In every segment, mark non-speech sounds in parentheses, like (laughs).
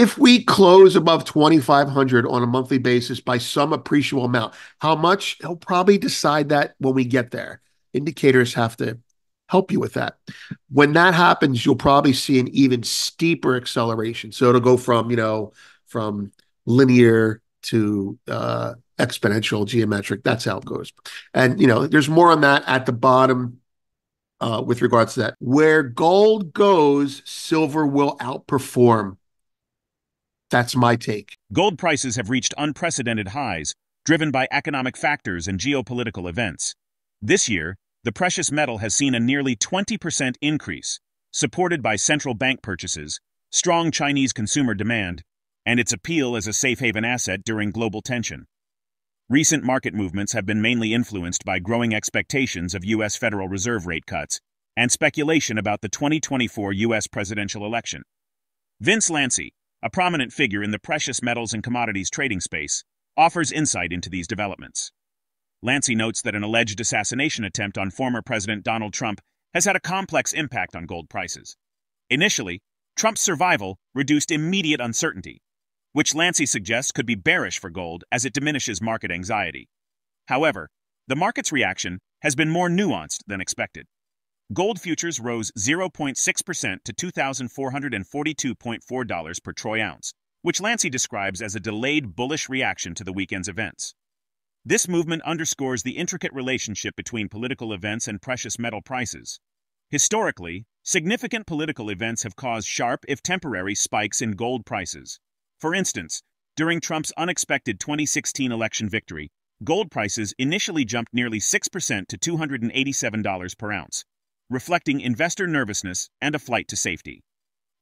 if we close above 2500 on a monthly basis by some appreciable amount how much he'll probably decide that when we get there indicators have to help you with that when that happens you'll probably see an even steeper acceleration so it'll go from you know from linear to uh, exponential geometric that's how it goes and you know there's more on that at the bottom uh, with regards to that where gold goes silver will outperform that's my take. Gold prices have reached unprecedented highs, driven by economic factors and geopolitical events. This year, the precious metal has seen a nearly 20% increase, supported by central bank purchases, strong Chinese consumer demand, and its appeal as a safe haven asset during global tension. Recent market movements have been mainly influenced by growing expectations of U.S. Federal Reserve rate cuts and speculation about the 2024 U.S. presidential election. Vince Lancy, a prominent figure in the precious metals and commodities trading space, offers insight into these developments. Lancy notes that an alleged assassination attempt on former President Donald Trump has had a complex impact on gold prices. Initially, Trump's survival reduced immediate uncertainty, which Lancy suggests could be bearish for gold as it diminishes market anxiety. However, the market's reaction has been more nuanced than expected. Gold futures rose 0.6% to $2,442.4 per troy ounce, which Lancy describes as a delayed bullish reaction to the weekend's events. This movement underscores the intricate relationship between political events and precious metal prices. Historically, significant political events have caused sharp, if temporary, spikes in gold prices. For instance, during Trump's unexpected 2016 election victory, gold prices initially jumped nearly 6% to $287 per ounce, reflecting investor nervousness and a flight to safety.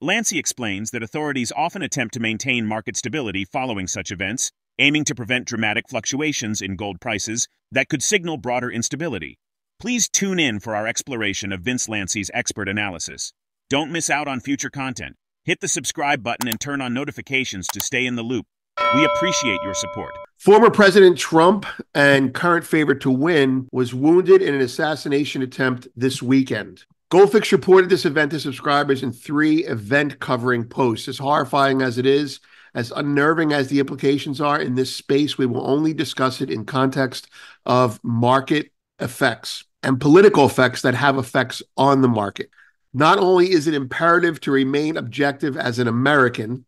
Lancy explains that authorities often attempt to maintain market stability following such events, aiming to prevent dramatic fluctuations in gold prices that could signal broader instability. Please tune in for our exploration of Vince Lancy's expert analysis. Don't miss out on future content. Hit the subscribe button and turn on notifications to stay in the loop. We appreciate your support. Former President Trump and current favorite to win was wounded in an assassination attempt this weekend. Goldfix reported this event to subscribers in three event covering posts. As horrifying as it is, as unnerving as the implications are in this space, we will only discuss it in context of market effects and political effects that have effects on the market. Not only is it imperative to remain objective as an American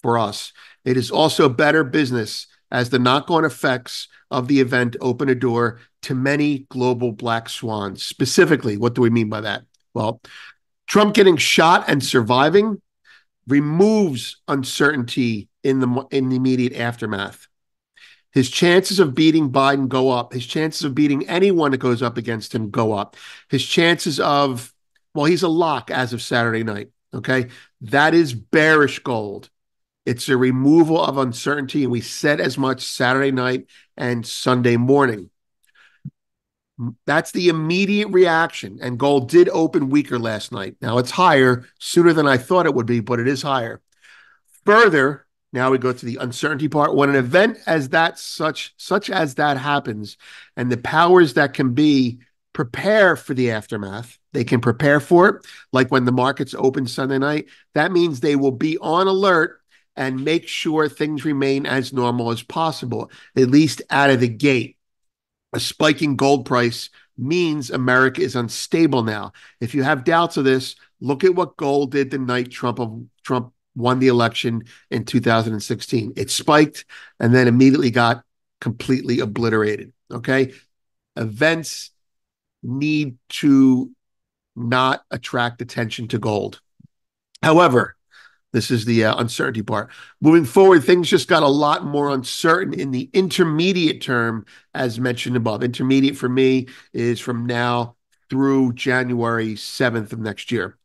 for us, it is also better business as the knock on effects of the event open a door to many global black swans. Specifically, what do we mean by that? Well, Trump getting shot and surviving removes uncertainty in the in the immediate aftermath. His chances of beating Biden go up. His chances of beating anyone that goes up against him go up. His chances of well, he's a lock as of Saturday night. Okay. That is bearish gold. It's a removal of uncertainty, and we said as much Saturday night and Sunday morning. That's the immediate reaction. And gold did open weaker last night. Now it's higher sooner than I thought it would be, but it is higher. Further, now we go to the uncertainty part. When an event as that such such as that happens, and the powers that can be prepare for the aftermath, they can prepare for it. Like when the markets open Sunday night, that means they will be on alert and make sure things remain as normal as possible, at least out of the gate. A spiking gold price means America is unstable now. If you have doubts of this, look at what gold did the night Trump of, Trump won the election in 2016. It spiked and then immediately got completely obliterated. Okay. Events need to not attract attention to gold. However, this is the uh, uncertainty part. Moving forward, things just got a lot more uncertain in the intermediate term, as mentioned above. Intermediate for me is from now through January 7th of next year.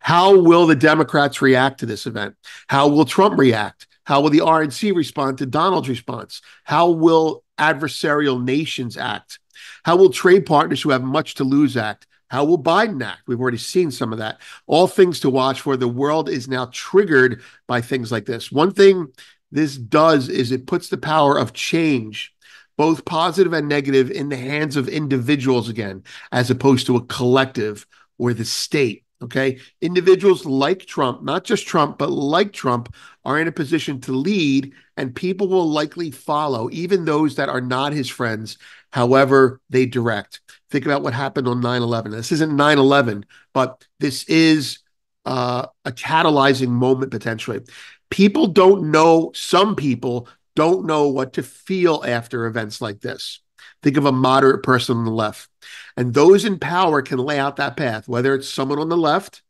How will the Democrats react to this event? How will Trump react? How will the RNC respond to Donald's response? How will adversarial nations act? How will trade partners who have much to lose act? How will Biden act? We've already seen some of that. All things to watch for. The world is now triggered by things like this. One thing this does is it puts the power of change both positive and negative, in the hands of individuals again, as opposed to a collective or the state. Okay. Individuals like Trump, not just Trump, but like Trump, are in a position to lead, and people will likely follow, even those that are not his friends however they direct. Think about what happened on 9 11. This isn't 9 11, but this is uh, a catalyzing moment potentially. People don't know, some people don't know what to feel after events like this. Think of a moderate person on the left. And those in power can lay out that path, whether it's someone on the left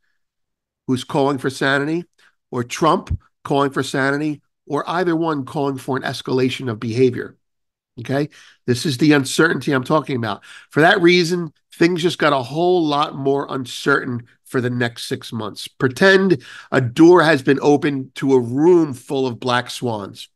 who's calling for sanity, or Trump calling for sanity, or either one calling for an escalation of behavior. Okay. This is the uncertainty I'm talking about. For that reason, things just got a whole lot more uncertain for the next six months. Pretend a door has been opened to a room full of black swans.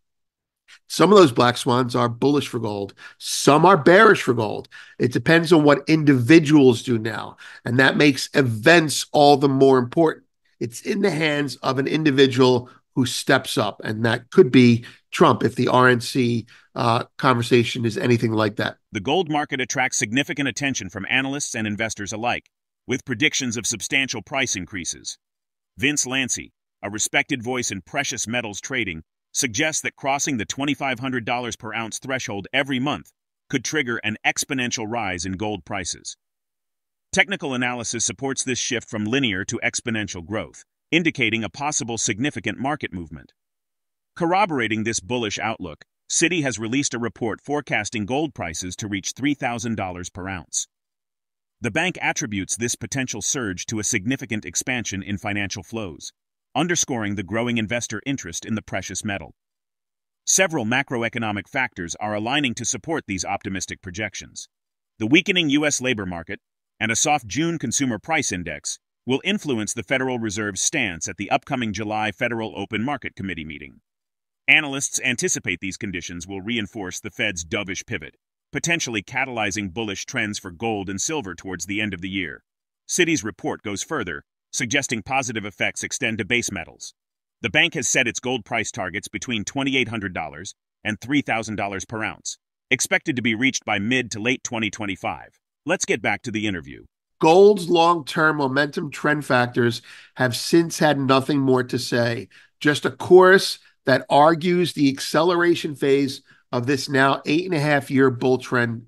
Some of those black swans are bullish for gold. Some are bearish for gold. It depends on what individuals do now. And that makes events all the more important. It's in the hands of an individual who steps up. And that could be Trump if the RNC uh, conversation is anything like that. The gold market attracts significant attention from analysts and investors alike, with predictions of substantial price increases. Vince Lancy, a respected voice in precious metals trading, suggests that crossing the $2,500 per ounce threshold every month could trigger an exponential rise in gold prices. Technical analysis supports this shift from linear to exponential growth, indicating a possible significant market movement. Corroborating this bullish outlook, Citi has released a report forecasting gold prices to reach $3,000 per ounce. The bank attributes this potential surge to a significant expansion in financial flows, underscoring the growing investor interest in the precious metal. Several macroeconomic factors are aligning to support these optimistic projections. The weakening U.S. labor market and a soft June consumer price index will influence the Federal Reserve's stance at the upcoming July Federal Open Market Committee meeting. Analysts anticipate these conditions will reinforce the Fed's dovish pivot, potentially catalyzing bullish trends for gold and silver towards the end of the year. Citi's report goes further, suggesting positive effects extend to base metals. The bank has set its gold price targets between $2,800 and $3,000 per ounce, expected to be reached by mid to late 2025. Let's get back to the interview. Gold's long term momentum trend factors have since had nothing more to say, just a chorus that argues the acceleration phase of this now eight and a half year bull trend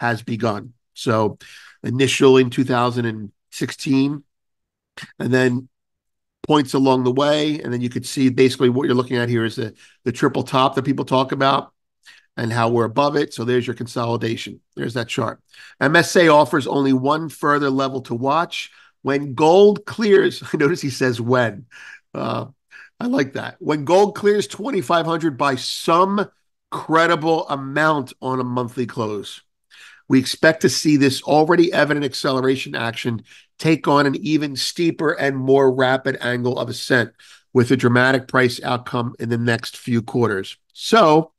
has begun. So, initial in 2016, and then points along the way. And then you could see basically what you're looking at here is the, the triple top that people talk about and how we're above it. So there's your consolidation. There's that chart. MSA offers only one further level to watch. When gold clears, (laughs) notice he says when. Uh, I like that. When gold clears 2500 by some credible amount on a monthly close. We expect to see this already evident acceleration action take on an even steeper and more rapid angle of ascent with a dramatic price outcome in the next few quarters. So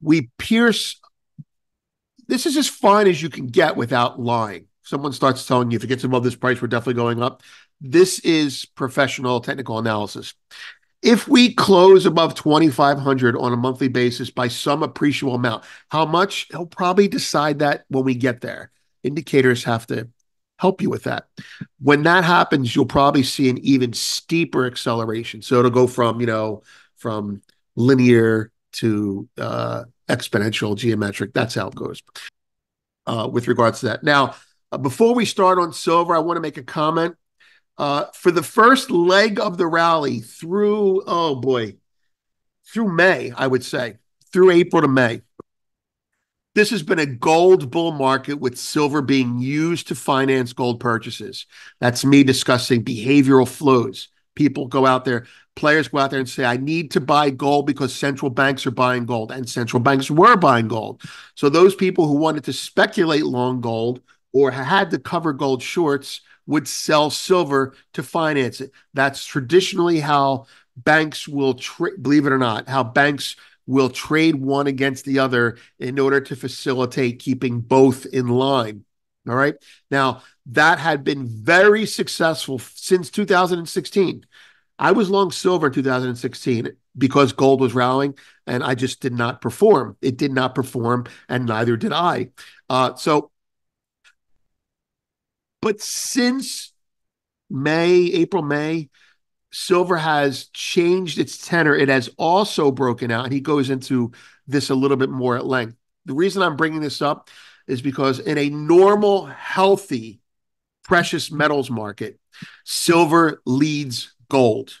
we pierce. This is as fine as you can get without lying. Someone starts telling you if it gets above this price, we're definitely going up. This is professional technical analysis. If we close above 2,500 on a monthly basis by some appreciable amount, how much? He'll probably decide that when we get there. Indicators have to help you with that. When that happens, you'll probably see an even steeper acceleration. So it'll go from, you know, from linear to uh, exponential, geometric. That's how it goes uh, with regards to that. Now, uh, before we start on silver, I want to make a comment uh, for the first leg of the rally through, oh boy, through May, I would say, through April to May, this has been a gold bull market with silver being used to finance gold purchases. That's me discussing behavioral flows. People go out there, players go out there and say, I need to buy gold because central banks are buying gold, and central banks were buying gold. So those people who wanted to speculate long gold or had to cover gold shorts would sell silver to finance it. That's traditionally how banks will tra- believe it or not, how banks will trade one against the other in order to facilitate keeping both in line. All right. Now, that had been very successful since 2016. I was long silver in 2016 because gold was rallying and I just did not perform. It did not perform, and neither did I. Uh, so but since May, April, May, silver has changed its tenor. It has also broken out, and he goes into this a little bit more at length. The reason I'm bringing this up is because in a normal, healthy precious metals market, silver leads gold.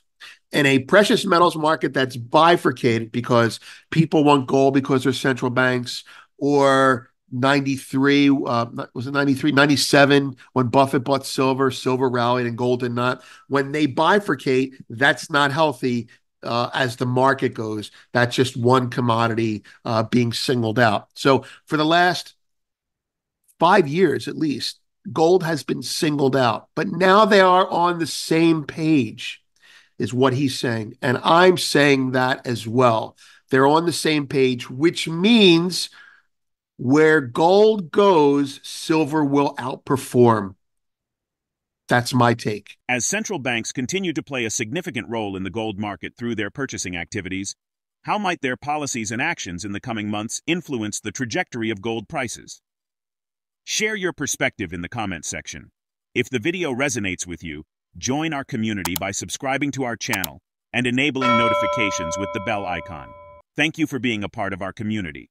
In a precious metals market that's bifurcated because people want gold because they're central banks or 93 uh, was it 93 97 when buffett bought silver silver rallied and gold did not when they bifurcate that's not healthy uh, as the market goes that's just one commodity uh, being singled out so for the last five years at least gold has been singled out but now they are on the same page is what he's saying and i'm saying that as well they're on the same page which means where gold goes, silver will outperform. That's my take. As central banks continue to play a significant role in the gold market through their purchasing activities, how might their policies and actions in the coming months influence the trajectory of gold prices? Share your perspective in the comments section. If the video resonates with you, join our community by subscribing to our channel and enabling notifications with the bell icon. Thank you for being a part of our community.